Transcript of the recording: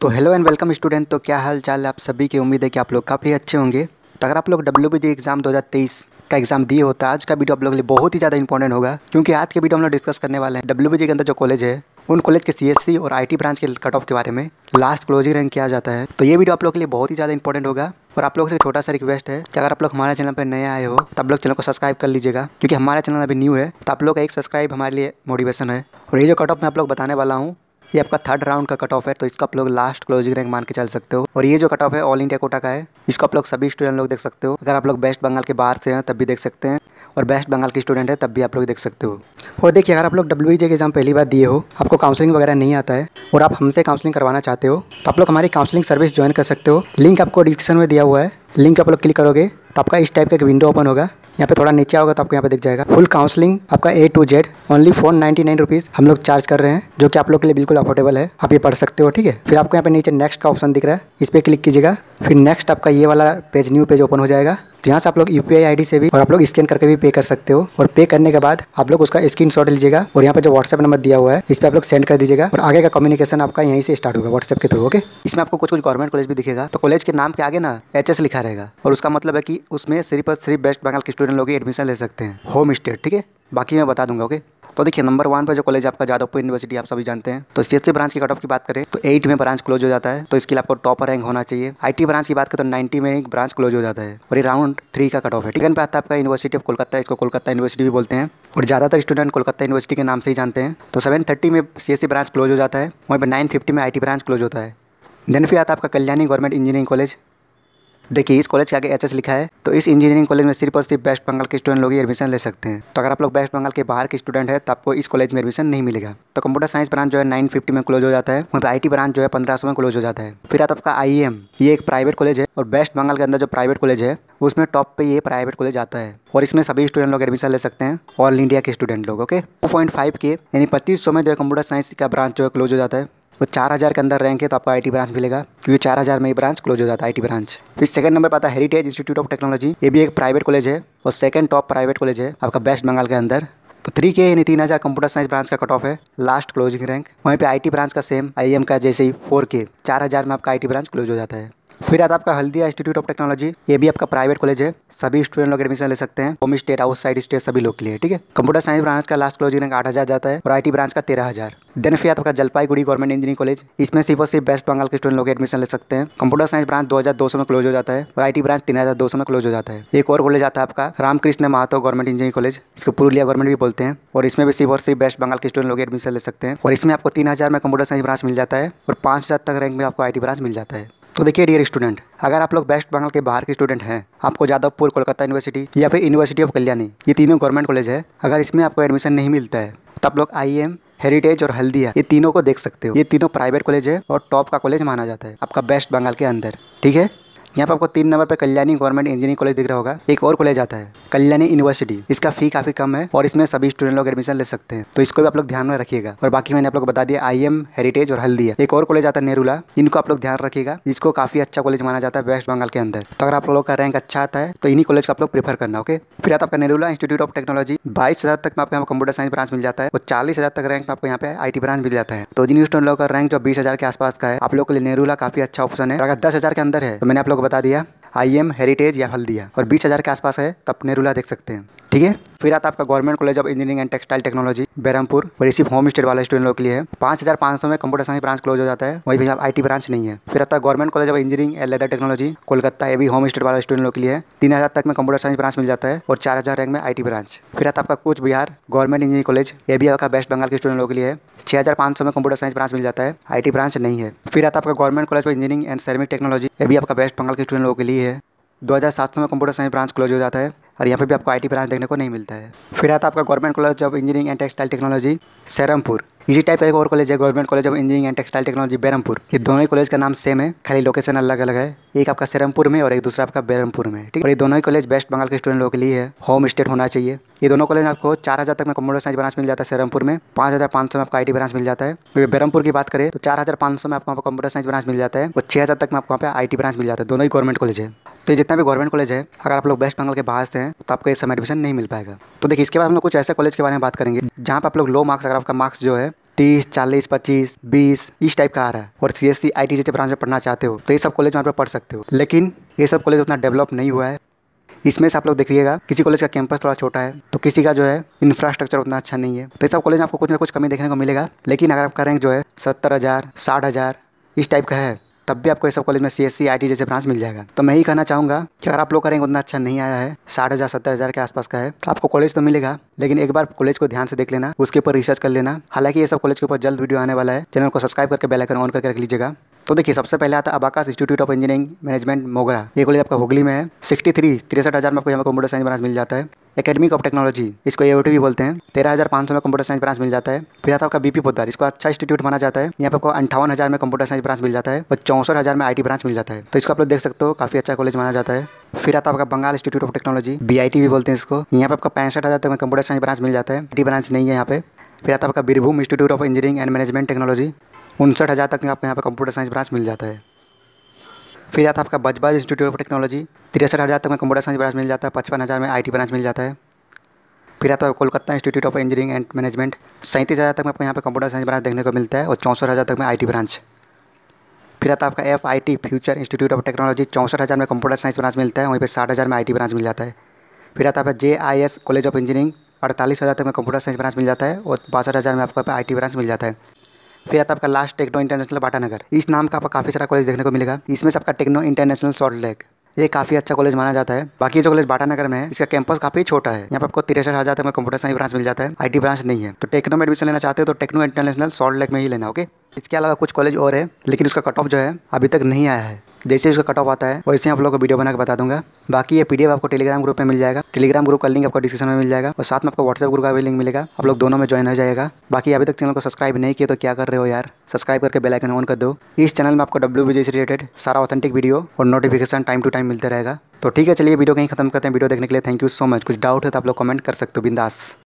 तो hello and welcome student तो क्या हाल चाल आप सभी की उम्मीद है कि आप लोग काफ़ी अच्छे होंगे तो अगर आप लोग डब्ल्यू बी एग्ज़ाम 2023 का एग्जाम दिए होता आज का वीडियो आप लोग के लिए बहुत ही ज़्यादा इंपॉर्टेंट होगा क्योंकि आज के वीडियो हम लोग डिस्कस करने वाले हैं डब्ल्यू के अंदर जो कॉलेज है उन कॉलेज के सी e और आई ब्रांच के कट ऑफ के बारे में लास्ट क्लोजिंग रैंक किया जाता है तो ये वीडियो आप लोग के लिए बहुत ही ज़्यादा इंपॉर्टेंट होगा और आप लोग से छोटा सा रिक्वेस्ट है कि अगर आप लोग हमारे चैनल पर नए आए हो तो आप लोग चैनल को सब्सक्राइब कर लीजिएगा क्योंकि हमारा चैनल अभी न्यू है तो आप लोग का एक सब्सक्राइब हमारे लिए मोटिवेशन है और ये जो कट ऑफ मैं आप लोग बताने वाला हूँ ये आपका थर्ड राउंड का कट ऑफ है तो इसका आप लोग लास्ट क्लोजिंग रैंक मान के चल सकते हो और ये जो कट ऑफ है ऑल इंडिया कोटा का है इसको आप लोग सभी स्टूडेंट लोग देख सकते हो अगर आप लोग बेस्ट बंगाल के बाहर से हैं तब भी देख सकते हैं और बेस्ट बंगाल के स्टूडेंट है तब भी आप लोग देख सकते हो और देखिए अगर आप लोग डब्ल्यू e के एग्जाम पहली बार दिए हो आपको काउंसलिंग वगैरह नहीं आता है और आप हमसे काउंसलिंग करवाना चाहते हो तो आप लोग हमारी काउंसलिंग सर्विस ज्वाइन कर सकते हो लिंक आपको डिस्क्रिप्शन में दिया हुआ है लिंक आप लोग क्लिक करोगे तो आपका इस टाइप का एक विंडो ओपन होगा यहाँ पे थोड़ा नीचे होगा तो आपको यहाँ पे दिख जाएगा फुल काउंसलिंग आपका A to Z only four ninety nine rupees हम लोग चार्ज कर रहे हैं जो कि आप लोग के लिए बिल्कुल अफोर्डेबल है आप ये पढ़ सकते हो ठीक है फिर आपको यहाँ पे नीचे नेक्स्ट का ऑप्शन दिख रहा है इस पर क्लिक कीजिएगा फिर नेक्स्ट आपका ये वाला पेज न्यू पेज ओपन हो जाएगा तो यहाँ से आप लोग यू पी से भी और आप लोग स्कैन करके भी पे कर सकते हो और पे करने के बाद आप लोग उसका स्क्रीन लीजिएगा और यहाँ पर जो व्हाट्सएप नंबर दिया हुआ है इस पर आप लोग सेंड कर दीजिएगा और आगे का कम्युनिकेशन आपका यहीं से स्टार्ट होगा व्हाट्सएप के थ्रू ओके इसमें आपको कुछ कुछ गवर्नमेंट कॉलेज भी दिखेगा तो कॉलेज के नाम के आगे ना एच लिखा रहेगा और उसका मतलब है कि उसमें सिर्फ और सिर्फ बेस्ट बंगाल के स्टूडेंट लोग एडमिशन ले सकते हैं होम स्टेट ठीक है बाकी मैं बता दूंगा ओके तो देखिए नंबर वन पर जो कॉलेज आपका जादवपुर यूनिवर्सिटी आप सभी जानते हैं तो सी ब्रांच की कट ऑफ की बात करें तो एट में ब्रांच क्लोज हो जाता है तो इसके लिए आपको टॉपर रैंक होना चाहिए आई ब्रांच की बात करें तो नाइन्टी में एक ब्रांच क्लोज हो जाता है और राउंड थ्री का कट ऑफ है टिकन पे आता है आपका यूनिवर्सिटी ऑफ कोलकाता इसको कोलकाता यूनिवर्सिटी भी बोलते हैं और ज़्यादातर स्टूडेंट कोलकाता यूनिवर्सिटी के नाम से ही जानते हैं तो सेवन थर्टी में सी ब्रांच क्लोज हो जाता है वहीं पर नाइन फिफ्टी में आई ब्रांच क्लोज होता है देन फिर आता है आपका कल्याणी गवर्नमेंट इंजीनियरिंग कॉलेज देखिए इस कॉलेज के आगे एच लिखा है तो इस इंजीनियरिंग कॉलेज में सिर्फ और सिर्फ वेस्ट बंगाल के स्टूडेंट लोग ही एडमिशन ले सकते हैं तो अगर आप लोग वेस्ट बंगाल के बाहर के स्टूडेंट है तो आपको इस कॉलेज में एडमिशन नहीं मिलेगा तो कंप्यूटर साइंस ब्रांच जो है नाइन फिफ्टी में क्लोज हो जाता है वहाँ पर आई ब्रांच जो है पंद्रह में क्लोज हो जाता है फिर आप आपका आई e ये एक प्राइवेट कॉलेज है और वेस्ट बंगाल के अंदर जो प्राइवेट कॉलेज है उसमें टॉप पे ये प्राइवेट कॉलेज आता है और इसमें सभी स्टूडेंट लोग एडमिशन ले सकते हैं ऑल इंडिया के स्टूडेंट लोग ओके टू पॉइंट फाइव के यानी पच्चीस सौ में जो है कंप्यूटर साइंस का ब्रांच जो है क्लोज हो जाता है वो चार हज़ार के अंदर रैंक है तो आपको आईटी ब्रांच मिलेगा क्योंकि चार हज़ार में ही ब्रांच क्लोज हो जाता है आईटी ब्रांच फिर सेकंड नंबर पर है हेरिटेज इंस्टीट्यूट ऑफ टेक्नोलॉजी ये भी एक प्राइवेट कॉलेज है और सेकंड टॉप प्राइवेट कॉलेज है आपका बेस्ट बंगाल के अंदर तो थ्री के यानी तीन हज़ार कंप्यूटर साइंस ब्रांच का कट ऑफ है लास्ट क्लोजिंग रैंक वहीं पर आई ब्रांच का सेम आई e का जैसे ही फोर के चार हज़ार में आपका आई ब्रांच क्लोज हो जाता है फिर आता आपका हल्दिया इंस्टीट्यूट ऑफ टेक्नोलॉजी ये भी आपका प्राइवेट कॉलेज है सभी स्टूडेंट लोग एडमिशन ले सकते हैं home state outside state सभी लोग के लिए ठीक है कंप्यूटर साइंस ब्रांच का लास्ट क्लोजिंग रैंक आठ हज़ार जाता है और आईटी ब्रांच का तेरह हज़ार देन फिर आपका जलपाईगुड़ी गवर्नमेंट इंजीनियरिंग कॉलेज इसमें सिर्फ और सिर्फ वेस्ट बंगाल के स्टूडेंट लोग एडमिशन ले सकते हैं कंप्यूटर साइंस ब्रांच दो हज़ार दो सौ में क्लोज हो जाता है और आई ब्रांच तीन हज़ार दो सौ में क्लोज हो जाता है एक और कॉलेज आता है आपका Ramkrishna Mahato government engineering college इसको पुरुलिया गवर्नमेंट भी बोलते हैं और इसमें भी सिर्फ और सिर्फ वेस्ट बंगाल के स्टूडेंट लोग एडमिशन ले सकते हैं और इसमें आपको तीन हज़ार में कंप्यूटर साइंस ब्रांच मिल जाता है और पांच हज़ार तक रैंक में आपको आई ब्रांच मिल जाता है तो देखिए डियर स्टूडेंट अगर आप लोग बेस्ट बंगाल के बाहर के स्टूडेंट हैं आपको जादवपुर कोलकाता यूनिवर्सिटी या फिर यूनिवर्सिटी ऑफ कल्याणी ये तीनों गवर्नमेंट कॉलेज है अगर इसमें आपको एडमिशन नहीं मिलता है तो आप लोग आई एम हेरिटेज और हल्दिया ये तीनों को देख सकते हो ये तीनों प्राइवेट कॉलेज है और टॉप का कॉलेज माना जाता है आपका बेस्ट बंगाल के अंदर ठीक है यहाँ पर आपको तीन नंबर पर कल्याणी गवर्नमेंट इंजीनियरिंग कॉलेज दिख रहा होगा एक और कॉलेज आता है कल्याणी यूनिवर्सिटी इसका फी काफ़ी कम है और इसमें सभी स्टूडेंट लोग एडमिशन ले सकते हैं तो इसको भी आप लोग ध्यान में रखिएगा और बाकी मैंने आप लोग को बता दिया आई एम हेरिटेज और हल्दी एक और कॉलेज आता है नेरुला इनको आप लोग ध्यान रखिएगा इसको काफ़ी अच्छा कॉलेज माना जाता है वेस्ट बंगाल के अंदर तो अगर आप लोग का रैंक अच्छा आता है तो इन्हीं कॉलेज का आप लोग प्रेफर करना ओके फिर आता आपका नेरुला इंस्टीट्यूट ऑफ टेक्नोलॉजी बाईस हज़ार तक में आपको यहाँ कंप्यूटर साइंस ब्रांच मिल जाता है और चालीस हज़ार तक रैंक में आपको यहाँ पे आई ब्रांच मिल जाता है तो जिन स्टूडेंट लोग का रैंक जो बीस हज़ार के आसपास का है आप लोग के लिए नेरुला काफ़ी अच्छा ऑप्शन है अगर दस हज़ार के अंदर है तो मैंने आप लोग को बता दिया आई एम हेरिटेज या हल्दिया और बीस हज़ार के आसपास है तब नेरुला देख सकते हैं ठीक है फिर आता आपका government college of engineering and textile technology Berhampore और सिर्फ होम स्टेट वाले स्टूडेंट लोग के लिए है पाँच हज़ार पांच सौ में कंप्यूटर साइंस ब्रांच क्लोज हो जाता है वहीं भी टी ब्रांच नहीं है फिर आता है government college of engineering and leather technology Kolkata ये भी होम स्टेट वाले स्टूडेंट लोग के लिए तीन हज़ार तक में कंप्यूटर साइंस ब्रांच मिल जाता है और चार हज़ार रैंक में आई ब्रांच फिर आता आपका कुछ बिहार गवर्नमेंट इंजीनियरिंग कॉलेज ये भी आपका बेस्ट बंगाल के स्टूडेंट लोग के लिए छह छः हज़ार पांच सौ में कंप्यूटर साइंस ब्रांच मिल जाता है आई ब्रांच नहीं है फिर आता आपका government college of engineering and ceramic technology ये भी आपका बेस्ट बंगाल के स्टूडेंट लोग के लिए है दो हज़ार सात सौ में कंप्यूटर साइंस ब्रांच क्लोज हो जाता है और यहाँ पे भी आपको आईटी ब्रांच देखने को नहीं मिलता है फिर आता आपका government college of engineering and textile technology Serampore इसी टाइप का एक और कॉलेज है government college of engineering and textile technology Berhampore ये दोनों ही कॉलेज का नाम सेम है खाली लोकेशन अलग अलग है एक आपका सैरमपुर में और एक दूसरा आपका बैरमपुर में ठीक है ये दोनों ही कॉलेज बेस्ट बंगाल के स्टूडेंट लोगों के लिए है होम स्टेट होना चाहिए ये दोनों कॉलेज आपको चार हज़ार तक में कंप्यूटर साइंस ब्रांच मिल जाता है सैरमपुर में पाँच हज़ार पांच सौ में आपको आई ब्रांच मिल जाता है बैरमपुर की बात करें तो चार हज़ार पाँच सौ में आपको कंप्यूटर साइंस ब्रांच मिल जाता है और छह हज़ार तक में आपको वहाँ पर आई ब्रांच मिल जाता है दोनों ही गवर्नमेंट कॉलेज है तो ये जितना भी गवर्नमेंट कॉलेज है अगर आप लोग वेस्ट बंगाल के बाहर से हैं तो आपको इस समय एडमिशन नहीं मिल पाएगा तो देखिए इसके बाद हम लोग कुछ ऐसे कॉलेज के बारे में बात करेंगे जहाँ पर आप लोग लो मार्क्स अगर आपका मार्क्स जो है तीस चालीस पच्चीस बीस इस टाइप का आ रहा है और C S C I T जैसे ब्रांच में पढ़ना चाहते हो तो ये सब कॉलेज वहाँ पर पढ़ सकते हो लेकिन ये सब कॉलेज उतना डेवलप नहीं हुआ है इसमें से आप लोग देखिएगा किसी कॉलेज का कैंपस थोड़ा छोटा है तो किसी का जो है इंफ्रास्ट्रक्चर उतना अच्छा नहीं है तो ये सब कॉलेज में आपको कुछ ना कुछ कमी देखने को मिलेगा लेकिन अगर आपका रैंक जो है सत्तर हज़ार साठ हज़ार इस टाइप का है तब भी आपको ये सब कॉलेज में C S C I T जैसे ब्रांच मिल जाएगा तो मैं ही कहना चाहूँगा कि अगर आप लोग करेंगे उतना अच्छा नहीं आया है साठ हज़ार सत्तर हज़ार के आसपास का है तो आपको कॉलेज तो मिलेगा लेकिन एक बार कॉलेज को ध्यान से देख लेना उसके ऊपर रिसर्च कर लेना हालांकि ये सब कॉलेज के ऊपर जल्द वीडियो आने वाला है चैनल को सब्सक्राइब करके बेलाइकन ऑन करके रख लीजिएगा तो देखिए सबसे पहले आता है इंस्टीट्यूट ऑफ इंजीनियरिंग मैनेजमेंट मोगरा ये कॉलेज आपका हुगली में है सिक्सटी थ्री तिरसठ हज़ार में आपको यहाँ पर कंप्यूटर साइंस ब्रांच मिल जाता है एकेडमिक ऑफ टेक्नोलॉजी इसको ए भी बोलते हैं तेरह हज़ार पाँच सौ में कंप्यूटर साइंस ब्रांच मिल जाता है फिर आता आपका बीपी पोदार इसको अच्छा इंस्टीट्यूट माना जाता है यहाँ पर आपको अंठावन हज़ार में कंप्यूटर साइंस ब्रांच मिल जाता है और चौंसठ हज़ार में आईटी ब्रांच मिल जाता है तो इसको आप लोग देख सकते हो काफ़ी अच्छा कॉलेज माना जाता है फिर आता आपका Bengal institute of technology B भी बोलते हैं इसको यहाँ पर आपका पैंसठ हज़ार तक में कंप्यूटर साइंस ब्रांच मिल जाता है आई ब्रांच नहीं है यहाँ पे फिर आता आपका Birbhum institute of engineering and management technology उनसठ हज़ार तक आपको यहाँ पर कंप्यूटर साइंस ब्रांच मिल जाता है फिर आता है आपका बजबाज इंस्टीट्यूट ऑफ टेक्नोलॉजी तिरसठ हज़ार तक में कंप्यूटर साइंस ब्रांच मिल जाता है पचपन हज़ार में आईटी ब्रांच मिल जाता है फिर आता है Kolkata institute of engineering and management सैंतीस हज़ार तक में आपको यहाँ पर कंप्यूटर साइंस ब्रांच देखने को मिलता है और चौंसठ हज़ार तक में आई ब्रांच फिर आता आपका F I T future institute of technology चौंसठ हज़ार में कंप्यूटर साइंस ब्रांच मिलता है वहीं पर साठ हज़ार में आई ब्रांच मिल जाता है फिर आता है आपका J I S college of engineering अड़तालीस हज़ार तक में कंप्यूटर साइंस ब्रांच मिल जाता है और बासठ हज़ार में आपको आई टी ब्रांच मिल जाता है फिर आता आपका लास्ट टेक्नो इंटरनेशनल बाटानगर इस नाम का आपको काफ़ी सारा कॉलेज देखने को मिलेगा इसमें से आपका टेक्नो इंटरनेशनल सॉल्ट लेक ये काफ़ी अच्छा कॉलेज माना जाता है बाकी जो कॉलेज बाटानगर में है इसका कैंपस काफ़ी छोटा है यहाँ पर आपको तिरसठ हज़ार में कंप्यूटर साइंस ब्रांच मिल जाता है आईटी ब्रांच नहीं है तो टेक्नो में एडमिशन लेना चाहते हो तो टेक्नो इंटरनेशनल सॉल्ट लेक में ही लेना ओके इसके अलावा कुछ कॉलेज और है लेकिन उसका कट ऑफ जो है अभी तक नहीं आया है जैसे इसका कट ऑफ आता है वैसे आप लोग को वीडियो बनाकर बता दूंगा बाकी ये पीडीएफ आपको टेलीग्राम ग्रुप में मिल जाएगा टेलीग्राम ग्रुप का लिंक आपको डिस्क्रिप्शन में मिल जाएगा और साथ में आपको व्हाट्सएप ग्रुप का भी लिंक मिलेगा आप लोग दोनों में ज्वाइन हो जाएगा बाकी अभी तक चैनल को सब्सक्राइब नहीं किया तो क्या कर रहे हो यार सब्सक्राइब करके बेलाइकन ऑन कर दो इस चैनल में आपको डब्ल्यू से रिलेटेड सारा ऑथेंटिक वीडियो और नोटिफिकेशन टाइम टू टाइम मिलता रहेगा तो ठीक है चलिए वीडियो कहीं खत्म करते हैं वीडियो देखने के लिए थैंक यू सो मच कुछ डाउट है तो आप लोग कमेंट कर सकते हो बिंदास